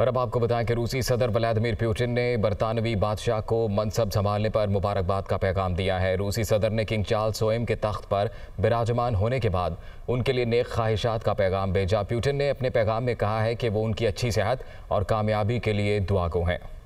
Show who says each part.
Speaker 1: और अब आपको बताएं कि रूसी सदर व्लादिमिर प्यूटिन ने बरतानवी बादशाह को मनसब संभालने पर मुबारकबाद का पैगाम दिया है रूसी सदर ने किंग चार्ल्स सोएम के तख्त पर विराजमान होने के बाद उनके लिए नेक ख्वाहिशात का पैगाम भेजा प्यूटिन ने अपने पैगाम में कहा है कि वो उनकी अच्छी सेहत और कामयाबी के लिए को हैं